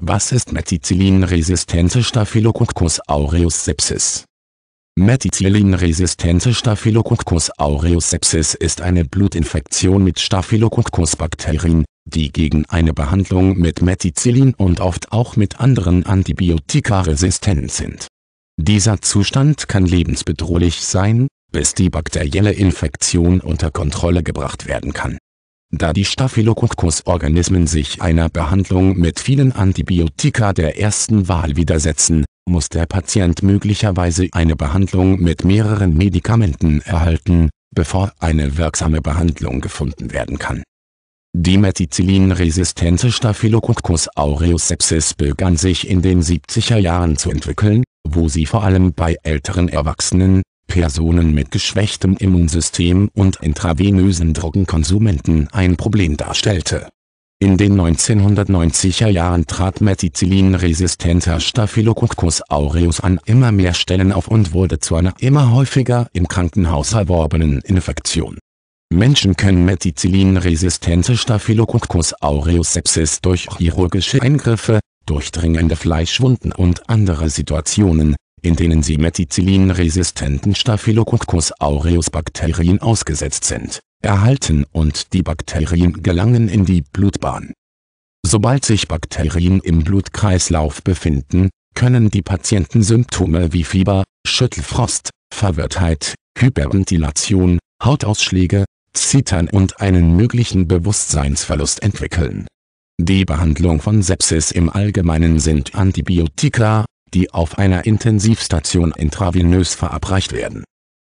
Was ist Methicillin-resistente Staphylococcus aureus sepsis? Methicillin-resistente Staphylococcus aureus sepsis ist eine Blutinfektion mit Staphylococcus-Bakterien, die gegen eine Behandlung mit Methicillin und oft auch mit anderen Antibiotika resistent sind. Dieser Zustand kann lebensbedrohlich sein, bis die bakterielle Infektion unter Kontrolle gebracht werden kann da die Staphylococcus-Organismen sich einer Behandlung mit vielen Antibiotika der ersten Wahl widersetzen, muss der Patient möglicherweise eine Behandlung mit mehreren Medikamenten erhalten, bevor eine wirksame Behandlung gefunden werden kann. Die methicillinresistente Staphylococcus aureus sepsis begann sich in den 70er Jahren zu entwickeln, wo sie vor allem bei älteren Erwachsenen, Personen mit geschwächtem Immunsystem und intravenösen Drogenkonsumenten ein Problem darstellte. In den 1990er Jahren trat methicillin-resistenter Staphylococcus aureus an immer mehr Stellen auf und wurde zu einer immer häufiger im Krankenhaus erworbenen Infektion. Menschen können methicillin-resistente Staphylococcus aureus Sepsis durch chirurgische Eingriffe, durchdringende Fleischwunden und andere Situationen in denen sie methicillin-resistenten Staphylococcus aureus Bakterien ausgesetzt sind, erhalten und die Bakterien gelangen in die Blutbahn. Sobald sich Bakterien im Blutkreislauf befinden, können die Patienten Symptome wie Fieber, Schüttelfrost, Verwirrtheit, Hyperventilation, Hautausschläge, Zittern und einen möglichen Bewusstseinsverlust entwickeln. Die Behandlung von Sepsis im Allgemeinen sind Antibiotika, die auf einer Intensivstation intravenös verabreicht werden.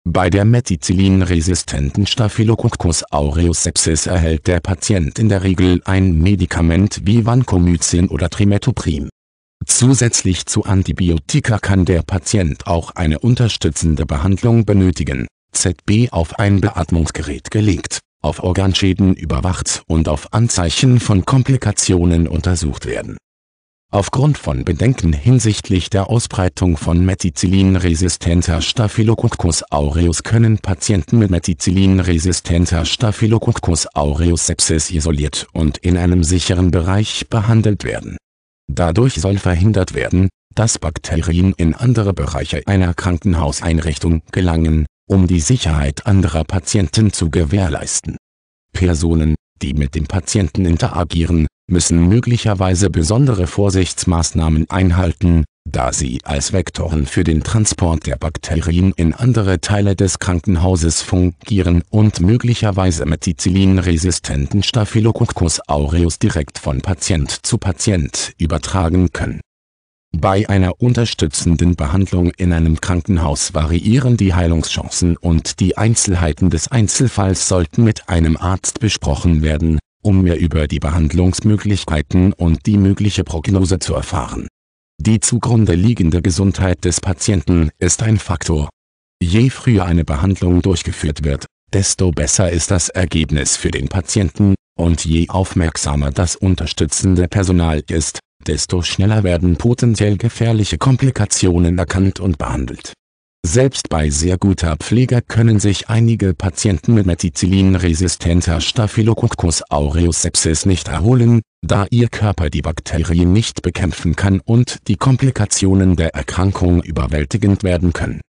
Bei der methicillinresistenten Staphylococcus aureus Sepsis erhält der Patient in der Regel ein Medikament wie Vancomycin oder Trimetoprim. Zusätzlich zu Antibiotika kann der Patient auch eine unterstützende Behandlung benötigen, ZB auf ein Beatmungsgerät gelegt, auf Organschäden überwacht und auf Anzeichen von Komplikationen untersucht werden Aufgrund von Bedenken hinsichtlich der Ausbreitung von methicillin-resistenter Staphylococcus aureus können Patienten mit methicillin-resistenter Staphylococcus aureus Sepsis isoliert und in einem sicheren Bereich behandelt werden. Dadurch soll verhindert werden, dass Bakterien in andere Bereiche einer Krankenhauseinrichtung gelangen, um die Sicherheit anderer Patienten zu gewährleisten. Personen, die mit dem Patienten interagieren, müssen möglicherweise besondere Vorsichtsmaßnahmen einhalten, da sie als Vektoren für den Transport der Bakterien in andere Teile des Krankenhauses fungieren und möglicherweise methicillinresistenten Staphylococcus aureus direkt von Patient zu Patient übertragen können. Bei einer unterstützenden Behandlung in einem Krankenhaus variieren die Heilungschancen und die Einzelheiten des Einzelfalls sollten mit einem Arzt besprochen werden, um mehr über die Behandlungsmöglichkeiten und die mögliche Prognose zu erfahren. Die zugrunde liegende Gesundheit des Patienten ist ein Faktor. Je früher eine Behandlung durchgeführt wird, desto besser ist das Ergebnis für den Patienten, und je aufmerksamer das unterstützende Personal ist, desto schneller werden potenziell gefährliche Komplikationen erkannt und behandelt selbst bei sehr guter Pflege können sich einige Patienten mit Methicillin-resistenter Staphylococcus aureus Sepsis nicht erholen, da ihr Körper die Bakterien nicht bekämpfen kann und die Komplikationen der Erkrankung überwältigend werden können